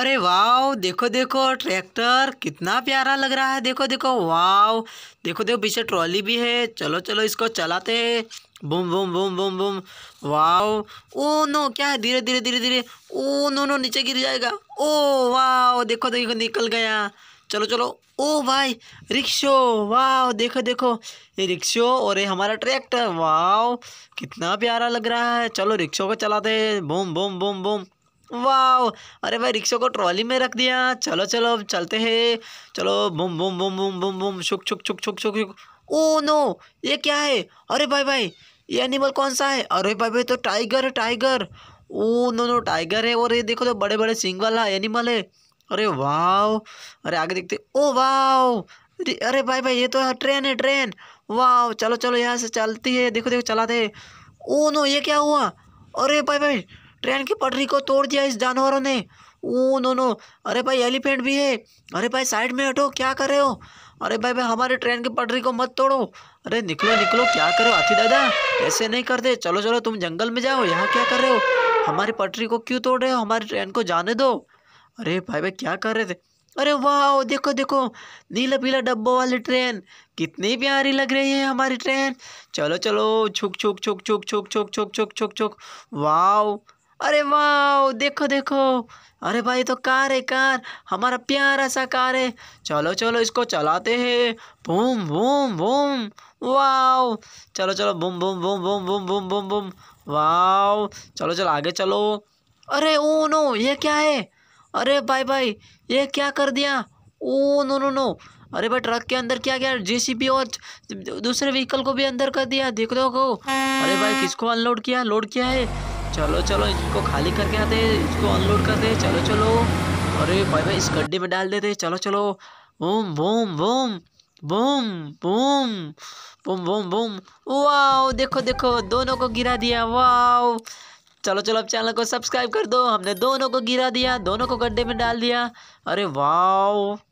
अरे वाव देखो देखो ट्रैक्टर कितना प्यारा लग रहा है देखो देखो वाव देखो देखो पीछे ट्रॉली भी है चलो चलो इसको चलाते हैं boom boom boom boom boom wow oh no क्या है धीरे धीरे धीरे धीरे ओ नो नो नीचे गिर जाएगा ओ वाव देखो देखो निकल गया चलो चलो ओ भाई रिक्शो वाव देखो देखो ये रिक्शो और ये हमारा ट्रैक्टर वाव कितना प्यारा लग रहा है चलो रिक्शो को चलाते हैं बूम बूम बूम बूम वाह अरे भाई रिक्शा को ट्रॉली में रख दिया चलो चलो अब चलते हैं चलो बुम बुम बुम बुम बुम बुम छुक छुक छुक छुक छुक छुक ओ नो ये क्या है अरे भाई भाई ये एनिमल कौन सा है अरे भाई भाई तो टाइगर है tiger oh no no tiger है और ये देखो तो बड़े बड़े सिंग वाला एनिमल है अरे वाह अरे आगे देखते ओ वाह अरे भाई भाई ये तो है ट्रेन है ट्रेन वाह चलो चलो यहाँ से चलती है देखो देखो चलाते ओ नो ये क्या हुआ अरे भाई भाई ट्रेन की पटरी को तोड़ दिया इस जानवरों ने ओ नो नो अरे भाई एलिफेंट भी है अरे भाई साइड में हटो क्या कर रहे हो अरे भाई भाई हमारे ट्रेन की पटरी को मत तोड़ो अरे निकलो निकलो क्या करो हाथी दादा ऐसे नहीं करते चलो चलो तुम जंगल में जाओ यहाँ क्या कर रहे हो हमारी पटरी को क्यों तोड़ रहे हो हमारी ट्रेन को जाने दो अरे भाई भाई क्या कर रहे थे अरे वाह देखो देखो नीला पीला डब्बों वाली ट्रेन कितनी प्यारी लग रही है हमारी ट्रेन चलो चलो छुक छुक छुक छुक छुक छुक छुक छुक छुक छुक वाह अरे वाह देखो देखो अरे भाई तो कार है कार हमारा प्यारा सा कार है चलो चलो इसको चलाते हैं बूम बूम बूम वाओ चलो चलो boom boom boom boom boom boom boom boom wow चलो चलो आगे चलो अरे ओ नो ये क्या है अरे भाई भाई ये क्या कर दिया ओ नो नो नो अरे भाई ट्रक के अंदर क्या गया जेसीबी और दूसरे व्हीकल को भी अंदर कर दिया देख लो को अरे भाई किसको अनलोड किया लोड किया है चलो चलो इनको खाली करके आते हैं इसको अनलोड करते हैं चलो चलो अरे भाई भाई इस गड्ढे में डाल देते चलो चलो boom boom boom boom boom boom boom boom wow देखो देखो दोनों को गिरा दिया वाओ चलो चलो अब चैनल को सब्सक्राइब कर दो हमने दोनों को गिरा दिया दोनों को गड्ढे में डाल दिया अरे वाओ